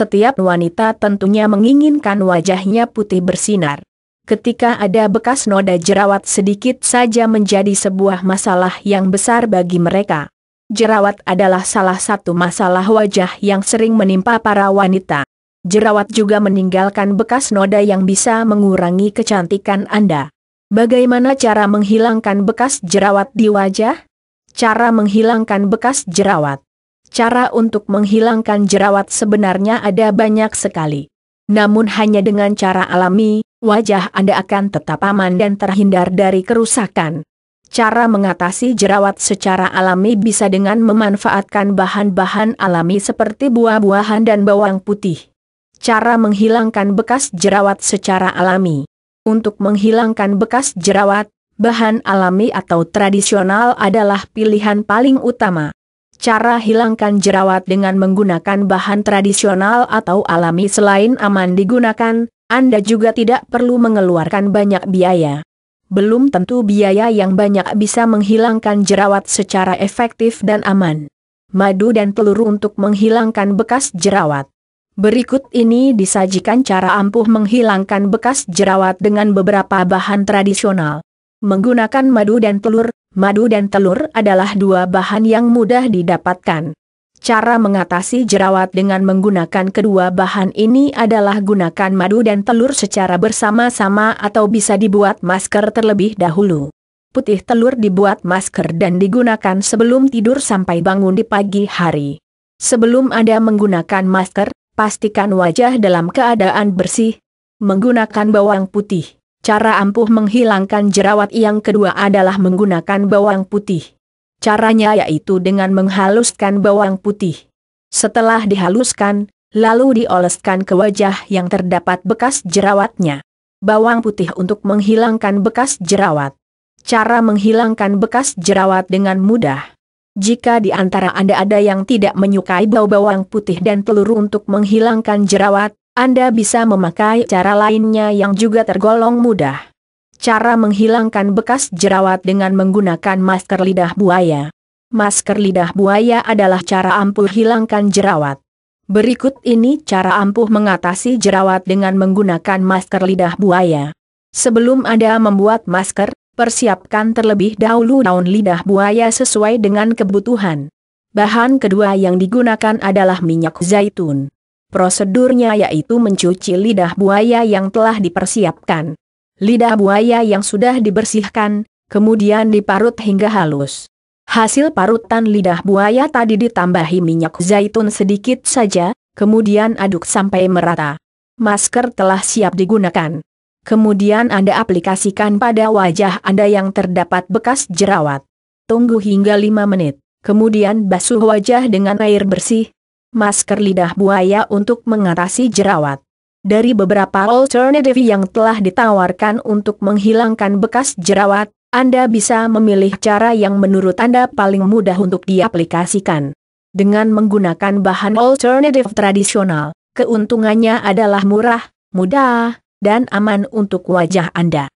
Setiap wanita tentunya menginginkan wajahnya putih bersinar. Ketika ada bekas noda jerawat sedikit saja menjadi sebuah masalah yang besar bagi mereka. Jerawat adalah salah satu masalah wajah yang sering menimpa para wanita. Jerawat juga meninggalkan bekas noda yang bisa mengurangi kecantikan Anda. Bagaimana cara menghilangkan bekas jerawat di wajah? Cara menghilangkan bekas jerawat cara untuk menghilangkan jerawat sebenarnya ada banyak sekali. Namun hanya dengan cara alami, wajah Anda akan tetap aman dan terhindar dari kerusakan. Cara mengatasi jerawat secara alami bisa dengan memanfaatkan bahan-bahan alami seperti buah-buahan dan bawang putih. Cara menghilangkan bekas jerawat secara alami. Untuk menghilangkan bekas jerawat, bahan alami atau tradisional adalah pilihan paling utama. Cara hilangkan jerawat dengan menggunakan bahan tradisional atau alami selain aman digunakan, Anda juga tidak perlu mengeluarkan banyak biaya. Belum tentu biaya yang banyak bisa menghilangkan jerawat secara efektif dan aman. Madu dan telur untuk menghilangkan bekas jerawat. Berikut ini disajikan cara ampuh menghilangkan bekas jerawat dengan beberapa bahan tradisional. Menggunakan madu dan telur, madu dan telur adalah dua bahan yang mudah didapatkan. Cara mengatasi jerawat dengan menggunakan kedua bahan ini adalah gunakan madu dan telur secara bersama-sama atau bisa dibuat masker terlebih dahulu. Putih telur dibuat masker dan digunakan sebelum tidur sampai bangun di pagi hari. Sebelum Anda menggunakan masker, pastikan wajah dalam keadaan bersih. Menggunakan bawang putih Cara ampuh menghilangkan jerawat yang kedua adalah menggunakan bawang putih. Caranya yaitu dengan menghaluskan bawang putih. Setelah dihaluskan, lalu dioleskan ke wajah yang terdapat bekas jerawatnya. Bawang putih untuk menghilangkan bekas jerawat. Cara menghilangkan bekas jerawat dengan mudah. Jika di antara Anda ada yang tidak menyukai bau bawang putih dan telur untuk menghilangkan jerawat, anda bisa memakai cara lainnya yang juga tergolong mudah. Cara menghilangkan bekas jerawat dengan menggunakan masker lidah buaya. Masker lidah buaya adalah cara ampuh hilangkan jerawat. Berikut ini cara ampuh mengatasi jerawat dengan menggunakan masker lidah buaya. Sebelum Anda membuat masker, persiapkan terlebih dahulu daun lidah buaya sesuai dengan kebutuhan. Bahan kedua yang digunakan adalah minyak zaitun. Prosedurnya yaitu mencuci lidah buaya yang telah dipersiapkan. Lidah buaya yang sudah dibersihkan, kemudian diparut hingga halus. Hasil parutan lidah buaya tadi ditambahi minyak zaitun sedikit saja, kemudian aduk sampai merata. Masker telah siap digunakan. Kemudian Anda aplikasikan pada wajah Anda yang terdapat bekas jerawat. Tunggu hingga 5 menit, kemudian basuh wajah dengan air bersih, masker lidah buaya untuk mengatasi jerawat. Dari beberapa alternatif yang telah ditawarkan untuk menghilangkan bekas jerawat, Anda bisa memilih cara yang menurut Anda paling mudah untuk diaplikasikan. Dengan menggunakan bahan alternatif tradisional, keuntungannya adalah murah, mudah, dan aman untuk wajah Anda.